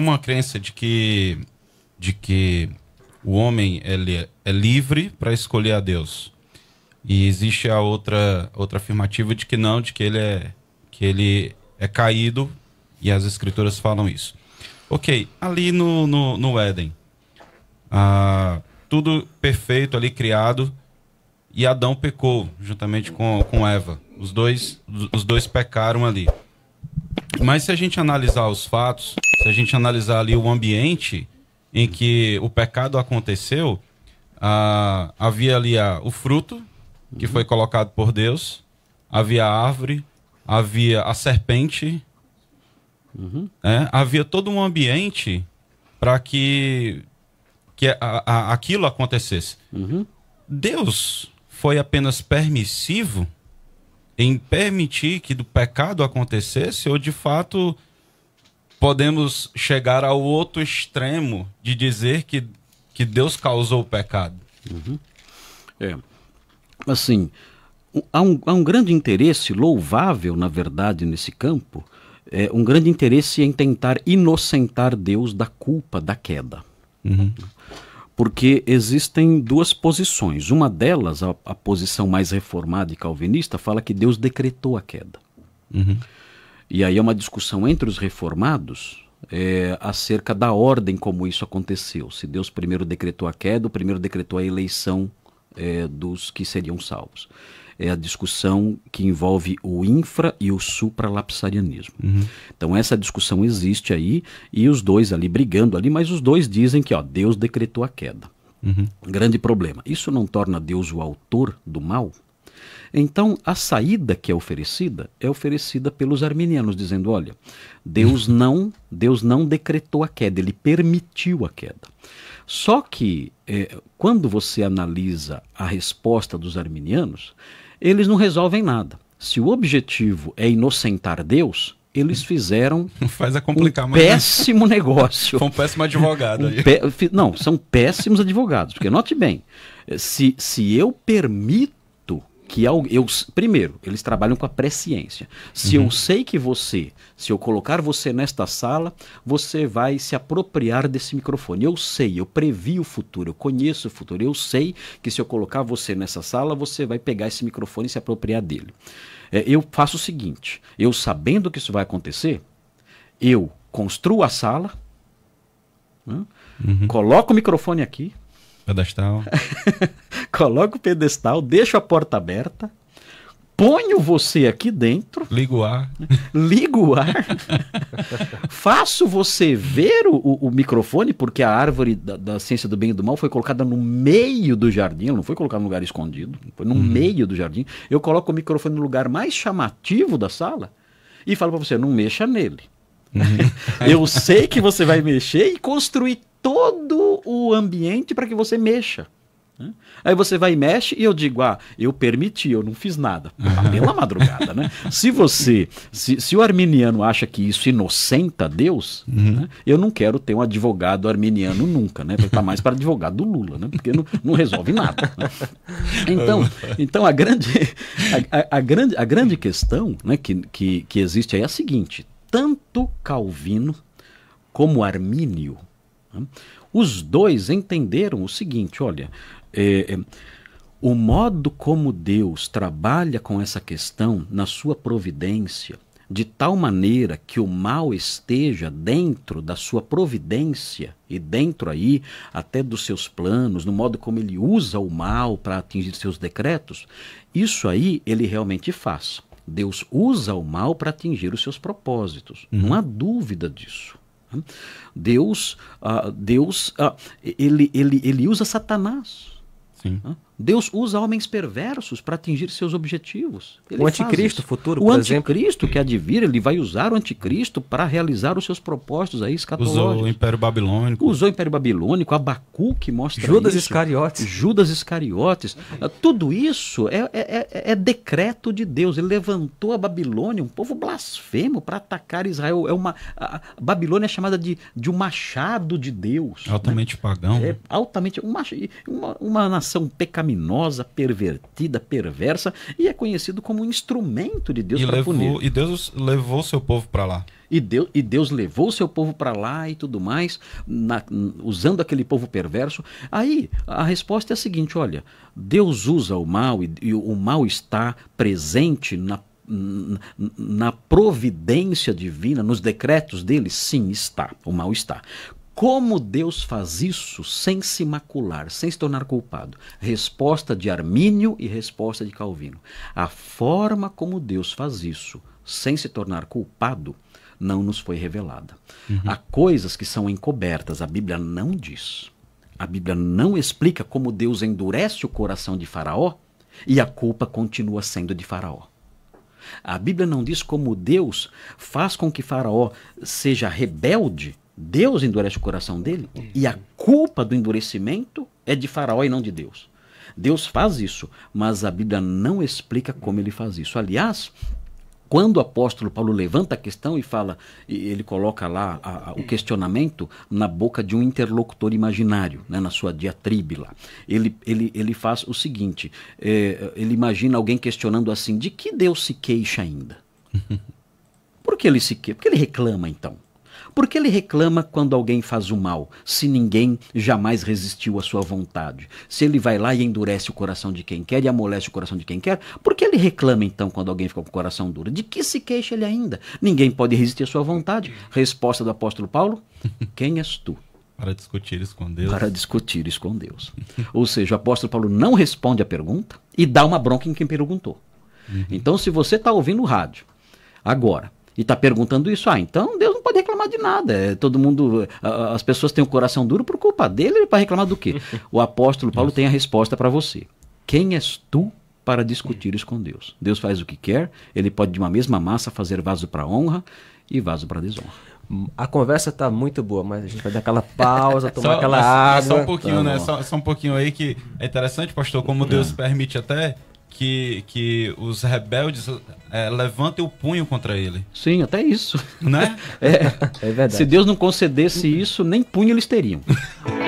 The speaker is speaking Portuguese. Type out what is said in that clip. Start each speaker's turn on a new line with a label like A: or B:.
A: uma crença de que, de que o homem ele é livre para escolher a Deus. E existe a outra, outra afirmativa de que não, de que ele é, que ele é caído, e as escrituras falam isso. Ok, ali no, no, no Éden, ah, tudo perfeito ali criado, e Adão pecou juntamente com, com Eva. Os dois, os dois pecaram ali. Mas se a gente analisar os fatos, se a gente analisar ali o ambiente em que o pecado aconteceu, ah, havia ali ah, o fruto que foi colocado por Deus, havia a árvore, havia a serpente, uhum. né? havia todo um ambiente para que, que a, a, aquilo acontecesse. Uhum. Deus foi apenas permissivo em permitir que do pecado acontecesse ou de fato podemos chegar ao outro extremo de dizer que, que Deus causou o pecado. Uhum.
B: É. Assim, há um, há um grande interesse louvável, na verdade, nesse campo, é, um grande interesse em tentar inocentar Deus da culpa da queda. Uhum. Porque existem duas posições. Uma delas, a, a, posição mais reformada e calvinista, fala que Deus decretou a queda. Uhum. E aí é uma discussão entre os reformados é, acerca da ordem como isso aconteceu. Se Deus primeiro decretou a queda, o primeiro decretou a eleição é, dos que seriam salvos. É a discussão que envolve o infra e o supralapsarianismo. Uhum. Então essa discussão existe aí e os dois ali brigando ali, mas os dois dizem que ó, Deus decretou a queda. Uhum. Grande problema. Isso não torna Deus o autor do mal? Então, a saída que é oferecida é oferecida pelos arminianos, dizendo: olha, Deus uhum. não, Deus não decretou a queda, ele permitiu a queda. Só que, eh, quando você analisa a resposta dos arminianos, eles não resolvem nada. Se o objetivo é inocentar Deus, eles fizeram Faz a é complicar, um péssimo mas... negócio. Foi um péssimo advogado. Um pé... Não, são péssimos advogados. Porque note bem, eh, se, se eu permito que eu, primeiro, eles trabalham com a presciência. Se uhum. eu sei que você, se eu colocar você nesta sala, você vai se apropriar desse microfone. Eu sei, eu previ o futuro, eu conheço o futuro. Eu sei que se eu colocar você nessa sala, você vai pegar esse microfone e se apropriar dele. É, eu faço o seguinte, eu sabendo que isso vai acontecer, eu construo a sala, né? uhum. coloco o microfone aqui, pedestal. Coloco o pedestal, deixo a porta aberta, ponho você aqui dentro. Ligo o ar. Ligo o ar. faço você ver o, o, microfone, porque a árvore da, da, ciência do bem e do mal foi colocada no meio do jardim, não foi colocada no lugar escondido, foi no uhum. meio do jardim. Eu coloco o microfone no lugar mais chamativo da sala e falo para você: não mexa nele. Uhum. Eu sei que você vai mexer e construir todo o ambiente para que você mexa. Né? Aí você vai e mexe e eu digo, ah, eu permiti, eu não fiz nada. Ah, pela madrugada, né? Se você, se, se o arminiano acha que isso inocenta Deus, uhum. né? eu não quero ter um advogado arminiano nunca, né? Tá mais para advogado do Lula, né? Porque não, não resolve nada. Né? Então, então a, grande, a, a, grande, a grande questão né, que, que, que existe aí é a seguinte, tanto Calvino como Armínio, né? os dois entenderam o seguinte, olha... É, é, o modo como Deus trabalha com essa questão na sua providência, de tal maneira que o mal esteja dentro da sua providência e dentro aí até dos seus planos, no modo como ele usa o mal para atingir seus decretos, isso aí ele realmente faz. Deus usa o mal para atingir os seus propósitos. Uhum. Não há dúvida disso. Deus, uh, Deus uh, ele, ele, ele usa Satanás Sim. Deus usa homens perversos para atingir seus objetivos. Ele o anticristo futuro, o por exemplo. O anticristo que advira, é ele vai usar o anticristo para realizar os seus propósitos aí escatológicos. Usou o Império Babilônico. Usou o Império Babilônico, que mostra Judas isso. Iscariotes. Judas Iscariotes. Tudo isso é é, é, é, é, decreto de Deus. Ele levantou a Babilônia, um povo blasfemo, para atacar Israel. É uma, a Babilônia é chamada de, de um machado de Deus. Né? Altamente né? pagão. É, né? altamente. Uma, uma, uma nação pecaminosa pecaminosa, pervertida, perversa, e é conhecido como um instrumento de Deus para punir. E Deus levou seu povo para lá. E Deus, e Deus levou seu povo para lá e tudo mais, na, usando aquele povo perverso. Aí a resposta é a seguinte: olha, Deus usa o mal e, e o mal está presente na na providência divina, nos decretos dele, sim, está, o mal está. Como Deus faz isso sem se macular, sem se tornar culpado? Resposta de Armínio e resposta de Calvino. A forma como Deus faz isso sem se tornar culpado não nos foi revelada. Uhum. Há coisas que são encobertas, a Bíblia não diz. A Bíblia não explica como Deus endurece o coração de Faraó e a culpa continua sendo de Faraó. A Bíblia não diz como Deus faz com que Faraó seja rebelde Deus endurece o coração dele e a culpa do endurecimento é de Faraó e não de Deus. Deus faz isso, mas a Bíblia não explica como ele faz isso. Aliás, quando o apóstolo Paulo levanta a questão e fala, ele coloca lá a, a, o questionamento na boca de um interlocutor imaginário, né, na sua diatribe lá. Ele, ele, ele faz o seguinte: é, ele imagina alguém questionando assim, de que Deus se queixa ainda? Por que ele se queixa? Por que ele reclama então? Por que ele reclama quando alguém faz o mal, se ninguém jamais resistiu à sua vontade? Se ele vai lá e endurece o coração de quem quer e amolece o coração de quem quer, por que ele reclama então quando alguém fica com o coração duro? De que se queixa ele ainda? Ninguém pode resistir à sua vontade. Resposta do apóstolo Paulo: Quem és tu? Para discutir isso com Deus. Para discutir isso com Deus. Ou seja, o apóstolo Paulo não responde a pergunta e dá uma bronca em quem perguntou. Uhum. Então, se você está ouvindo o rádio agora e está perguntando isso, ah, então Deus não pode reclamar de nada. É, todo mundo, a, as pessoas têm o um coração duro por culpa dele, é para reclamar do quê? O apóstolo Paulo tem a resposta para você. Quem és tu para discutir isso com Deus? Deus faz o que quer, ele pode de uma mesma massa fazer vaso para honra e vaso para desonra. A conversa tá muito boa, mas a gente vai dar aquela pausa, tomar só, aquela mas, água. Só um pouquinho, né? tá né?
A: Só, só, um pouquinho aí que é interessante, pastor, como Deus é. permite até que, que os rebeldes é, levantem
B: o punho contra ele. Sim, até isso. Né? é, é verdade. Se Deus não concedesse isso, nem punho eles teriam.